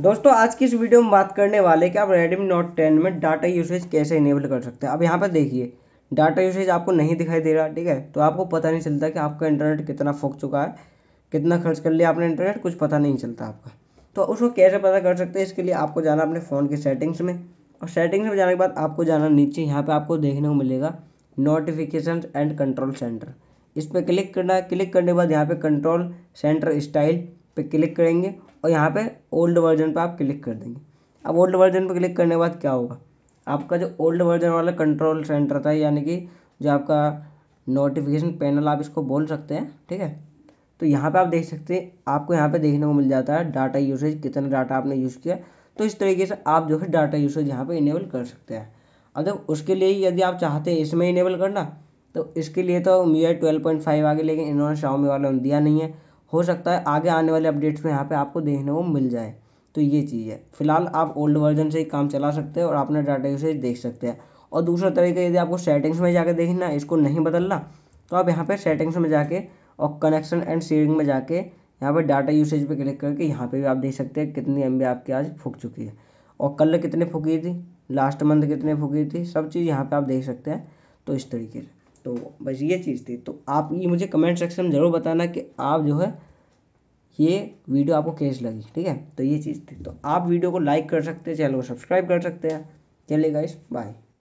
दोस्तों आज की इस वीडियो में बात करने वाले कि आप Redmi Note 10 में डाटा यूसेज कैसे इनेबल कर सकते हैं अब यहाँ पर देखिए डाटा यूसेज आपको नहीं दिखाई दे रहा ठीक है तो आपको पता नहीं चलता कि आपका इंटरनेट कितना फूक चुका है कितना खर्च कर लिया आपने इंटरनेट कुछ पता नहीं चलता आपका तो उसको कैसे पता कर सकते हैं इसके लिए आपको जाना अपने फ़ोन की सेटिंग्स में और सेटिंग्स में जाने के बाद आपको जाना नीचे यहाँ पर आपको देखने को मिलेगा नोटिफिकेशन एंड कंट्रोल सेंटर इस पर क्लिक करना क्लिक करने के बाद यहाँ पर कंट्रोल सेंटर स्टाइल पे क्लिक करेंगे और यहाँ पे ओल्ड वर्जन पे आप क्लिक कर देंगे अब ओल्ड वर्जन पे क्लिक करने के बाद क्या होगा आपका जो ओल्ड वर्जन वाला कंट्रोल सेंटर था यानी कि जो आपका नोटिफिकेशन पैनल आप इसको बोल सकते हैं ठीक है तो यहाँ पे आप देख सकते हैं आपको यहाँ पे देखने को मिल जाता है डाटा यूसेज कितना डाटा आपने यूज़ किया तो इस तरीके से आप जो है डाटा यूसेज यहाँ पे इनेबल कर सकते हैं अब जब उसके लिए यदि आप चाहते हैं इसमें इनेबल करना तो इसके लिए तो MIUI twelve point five आ गई लेकिन इन्होंने शाओमी वालों ने दिया नहीं है हो सकता है आगे आने वाले अपडेट्स में यहाँ पे आपको देखने को मिल जाए तो ये चीज़ है फिलहाल आप ओल्ड वर्जन से ही काम चला सकते हैं और अपना डाटा यूसेज देख सकते हैं और दूसरा तरीका यदि आपको सेटिंग्स में जाकर देखना इसको नहीं बदलना तो आप यहाँ पर सेटिंग्स में जाके और कनेक्शन एंड शेयरिंग में जाके यहाँ पर डाटा यूसेज पर क्लिक करके यहाँ पर भी आप देख सकते हैं कितनी एम आपकी आज फूक चुकी है और कल कितने फूकी थी लास्ट मंथ कितने फूकी थी सब चीज़ यहाँ पर आप देख सकते हैं तो इस तरीके से तो बस ये चीज़ थी तो आप ये मुझे कमेंट सेक्शन में ज़रूर बताना कि आप जो है ये वीडियो आपको कैसी लगी ठीक है तो ये चीज़ थी तो आप वीडियो को लाइक कर सकते हैं चैनल को सब्सक्राइब कर सकते हैं चलिए गाइस बाय